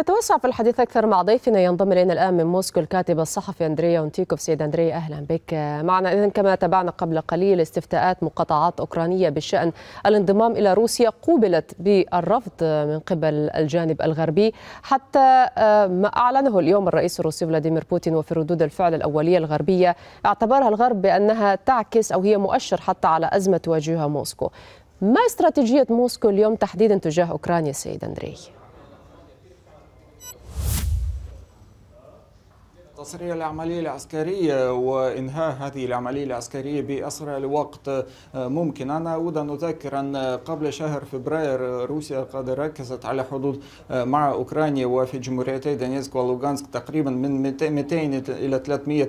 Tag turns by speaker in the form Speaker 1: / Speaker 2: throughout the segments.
Speaker 1: نتوسع في الحديث أكثر مع ضيفنا ينضم إلينا الآن من موسكو الكاتب الصحفي أندريا أونتيكوف سيد أندريا أهلا بك معنا إذا كما تابعنا قبل قليل استفتاءات مقاطعات أوكرانية بشأن الانضمام إلى روسيا قوبلت بالرفض من قبل الجانب الغربي حتى آه، ما أعلنه اليوم الرئيس الروسي فلاديمير بوتين وفي ردود الفعل الأولية الغربية اعتبرها الغرب بأنها تعكس أو هي مؤشر حتى على أزمة تواجهها موسكو ما استراتيجية موسكو اليوم تحديدا تجاه أوكرانيا سيد أندريا؟
Speaker 2: المصرية العملية العسكرية آه، وإنهاء هذه العملية العسكرية بأسرع الوقت آه، ممكن أنا أود أن أذكر أن قبل شهر فبراير آه، روسيا قد ركزت على حدود مع أوكرانيا وفي جمهوريتي دانيسك ولوغانسك تقريبا من 200 إلى 300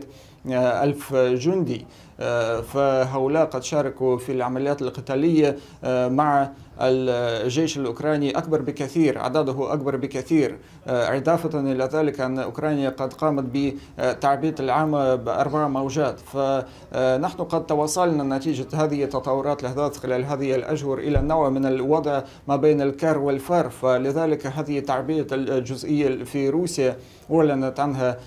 Speaker 2: ألف جندي آه، فهؤلاء قد شاركوا في العمليات القتالية آه، مع الجيش الأوكراني أكبر بكثير عدده أكبر بكثير آه، إضافة إلى ذلك أن أوكرانيا قد قامت بتعبئة العام بأربع موجات فنحن قد توصلنا نتيجة هذه التطورات الأحداث خلال هذه الأشهر إلى نوع من الوضع ما بين الكر والفار فلذلك هذه تعبئة الجزئية في روسيا أعلنت عنها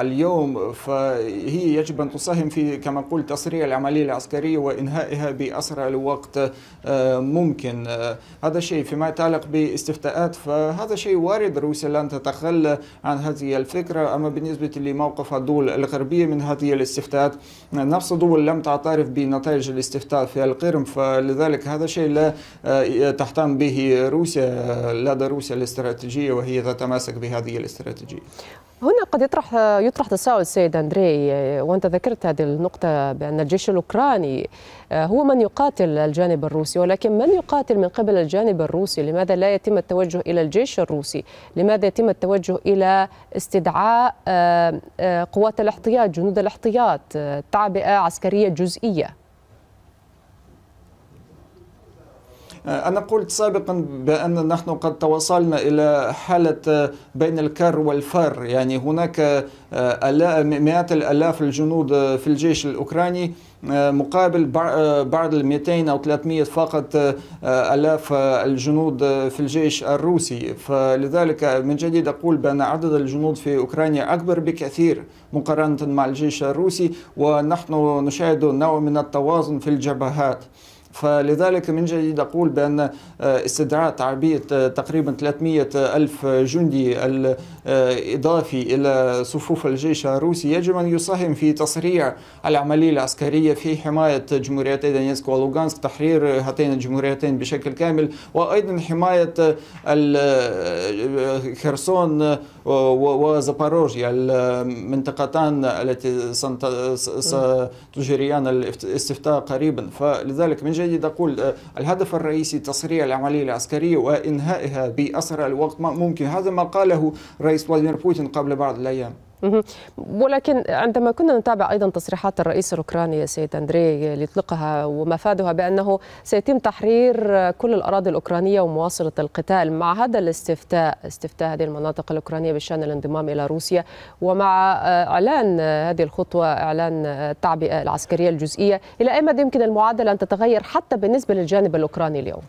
Speaker 2: اليوم فهي يجب أن تساهم في كما قلت تسريع العملية العسكرية وإنهائها بأسرع وقت آه، ممكن آه، هذا الشيء فيما يتعلق باستفتاءات فهذا شيء وارد روسيا لن تتخلى عن هذه الفكرة أما بالنسبة لموقف الدول الغربية من هذه الاستفتاءات نفس الدول لم تعترف بنتائج الاستفتاء في القرم فلذلك هذا شيء لا آه، تهتم به روسيا لدى روسيا الاستراتيجية وهي تتماسك بهذه الاستراتيجية
Speaker 1: هنا قد يطرح يطرح تساؤل السيد أندري وأنت ذكرت هذه النقطة بأن الجيش الأوكراني آه، هو من يقاتل الجانب الروسي ولكن من يقاتل من قبل الجانب الروسي لماذا لا يتم التوجه إلى الجيش الروسي لماذا يتم التوجه إلى استدعاء آه، آه، قوات الاحتياط جنود الاحتياط تعبئة عسكرية جزئية
Speaker 2: آه، أنا قلت سابقا بأن نحن قد توصلنا إلى حالة آه، بين الكر والفر يعني هناك آه، مئات الألاف الجنود في الجيش الأوكراني مقابل بعض ال 200 أو 300 فقط ألاف الجنود في الجيش الروسي فلذلك من جديد أقول بأن عدد الجنود في أوكرانيا أكبر بكثير مقارنة مع الجيش الروسي ونحن نشاهد نوع من التوازن في الجبهات فلذلك من جديد أقول بأن آه، استدعاء تعبئة آه، تقريبا 300 ألف جندي الإضافي إلى صفوف الجيش الروسي يجب أن يساهم في تسريع العملية العسكرية في حماية جمهوريتي دانيسك ولوغانسك تحرير هاتين الجمهوريتين بشكل كامل وأيضا حماية آه، خرسون وزاباروجيا المنطقتان التي ستجريان الاستفتاء قريبا فلذلك من جيد أقول آه، الهدف الرئيسي تسريع العملية العسكرية وإنهائها بأسرع الوقت ممكن هذا ما قاله رئيس فلاديمير بوتين قبل بعض الأيام
Speaker 1: ولكن عندما كنا نتابع ايضا تصريحات الرئيس الاوكراني السيد اندري اللي اطلقها ومفادها بانه سيتم تحرير كل الاراضي الاوكرانيه ومواصله القتال مع هذا الاستفتاء استفتاء هذه المناطق الاوكرانيه بشان الانضمام الى روسيا ومع اعلان هذه الخطوه اعلان التعبئه العسكريه الجزئيه الى اي مدى يمكن المعادله ان تتغير حتى بالنسبه للجانب الاوكراني اليوم؟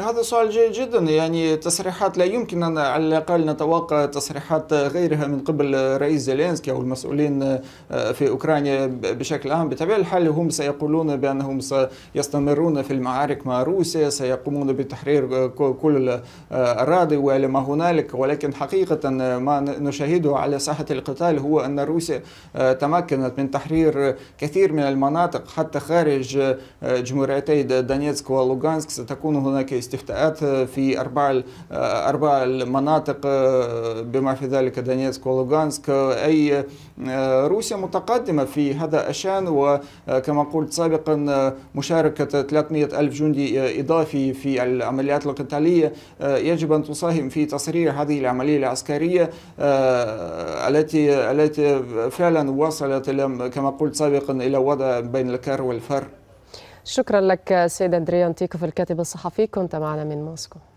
Speaker 2: هذا سؤال جيد جدا يعني تصريحات لا يمكن أن على الأقل نتوقع تصريحات غيرها من قبل رئيس زيلينسكي أو المسؤولين آه، في أوكرانيا بشكل عام بطبيعة الحال هم سيقولون بأنهم سيستمرون في المعارك مع روسيا سيقومون بتحرير آه، كل الأراضي آه، وما هنالك ولكن حقيقة ما نشاهده على ساحة القتال هو أن روسيا تمكنت من تحرير كثير من المناطق حتى خارج جمهوريتي دانيتسك ولوغانسك ستكون هناك استفتاءات آه، في أربع آه، أربع المناطق آه، بما في ذلك دونيتسك ولوغانسك أي روسيا متقدمة في هذا الشأن وكما قلت سابقا مشاركة 300 ألف جندي إضافي في العمليات القتالية يجب أن تساهم في تسريع هذه العملية العسكرية التي التي فعلا وصلت كما قلت سابقا إلى وضع بين الكر والفر
Speaker 1: شكرا لك سيد أندريا أنتيكوف الكاتب الصحفي كنت معنا من موسكو